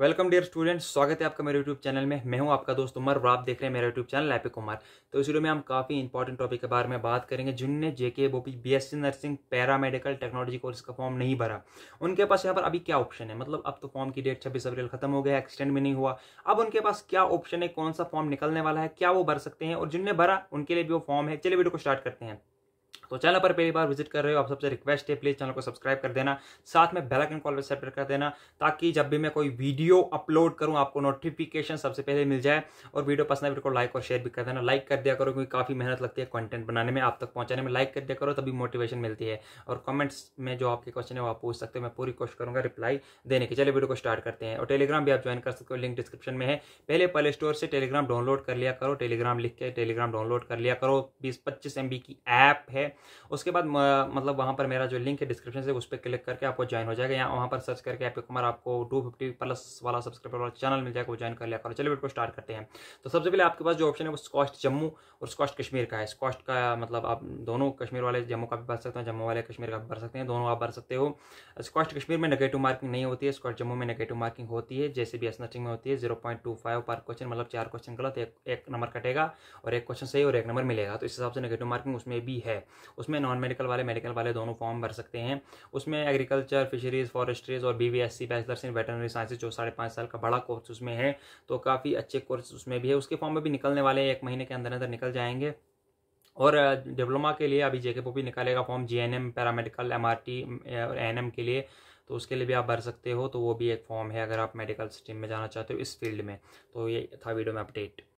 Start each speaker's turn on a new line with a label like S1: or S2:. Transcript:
S1: welcome dear students स्वागत है आपका मेरे यूट्यूब चैनल में मैं हूं आपका दोस्त उमर और आप देख रहे हैं मेरा यूट्यूब चैनल एपिक कुमार तो इस वीडियो में हम काफ़ी इंपॉर्टेंट टॉपिक के बारे में बात करेंगे जिनने JK BOPEE BSc nursing para medical technology course का फॉर्म नहीं भरा उनके पास यहाँ पर अभी क्या ऑप्शन है मतलब अब तो फॉर्म की डेट छब्बीस अप्रैल खत्म हो गया एक्सटेंड भी नहीं हुआ अब उनके पास क्या ऑप्शन है कौन सा फॉर्म निकलने वाला है क्या वो भर सकते हैं और जिनने भरा उनके लिए भी वो फॉर्म है चलिए वीडियो को स्टार्ट करते हैं तो चैनल पर पहली बार विजिट कर रहे हो आप सबसे रिक्वेस्ट है प्लीज़ चैनल को सब्सक्राइब कर देना साथ में बेल आइकन कॉल पर सेट कर देना ताकि जब भी मैं कोई वीडियो अपलोड करूं आपको नोटिफिकेशन सबसे पहले मिल जाए और वीडियो पसंद है वीडियो को लाइक और शेयर भी कर देना लाइक कर दिया करो क्योंकि काफ़ी मेहनत लगती है कॉन्टेंट बनाने में आप तक पहुंचाने में लाइक कर दिया करो तभी मोटिवेशन मिलती है और कमेंट्स में जो आपके क्वेश्चन है वो आप पूछ सकते हैं मैं पूरी कोशिश करूँगा रिप्लाई देने की चलिए वीडियो को स्टार्ट करते हैं और टेलीग्राम भी आप ज्वाइन कर सकते हो लिंक डिस्क्रिप्शन में है पहले प्ले स्टोर से टेलीग्राम डाउनलोड कर लिया करो टेलीग्राम लिख के टेलीग्राम डाउनलोड कर लिया करो बीस पच्चीस एम की ऐप है है उसके बाद मतलब वहाँ पर मेरा जो लिंक है डिस्क्रिप्शन से उस पर क्लिक करके आपको ज्वाइन हो जाएगा या वहाँ पर सर्च करके आप कुमार आपको टू फिफ्टी प्लस वाला सब्सक्राइबर वाला चैनल मिल जाएगा वो ज्वाइन कर लिया करो चलिए वीडियो स्टार्ट करते हैं तो सबसे पहले आपके पास जो ऑप्शन है वो स्कॉस्ट जम्मू और स्कॉस्ट कश्मीर का है स्कॉस्ट का मतलब आप दोनों कश्मीर वाले जम्मू का भी भर सकते हैं जम्मू वाले कश्मीर का भी भर सकते हैं दोनों आप भर सकते हो स्कॉस्ट कश्मीर में नेगेटिव मार्किंग नहीं होती है स्कॉस्ट जम्मू में नेगेटिव मार्किंग होती है जैसे भी स्नचिंग में होती है जीरो पॉइंट टू फाइव पर क्वेश्चन मतलब चार क्वेश्चन गलत एक एक नंबर कटेगा और एक क्वेश्चन सही और एक नंबर मिलेगा तो इस हिसाब से नेगेटिव मार्किंग उसमें भी है उसमें नॉन मेडिकल वाले मेडिकल वाले दोनों फॉर्म भर सकते हैं उसमें एग्रीकल्चर फिशरीज फॉरेस्ट्रीज और B V S C bachelors in veterinary sciences जो साढ़े पाँच साल का बड़ा कोर्स उसमें है तो काफ़ी अच्छे कोर्स उसमें भी है उसके फॉर्म में भी निकलने वाले एक महीने के अंदर अंदर निकल जाएंगे और डिप्लोमा के लिए अभी जेके भी निकालेगा form G N M paramedical M R T और एन एम के लिए तो उसके लिए भी आप भर सकते हो तो वो भी एक फॉर्म है अगर आप मेडिकल स्ट्रीम में जाना चाहते हो इस फील्ड में तो ये था वीडियो में अपडेट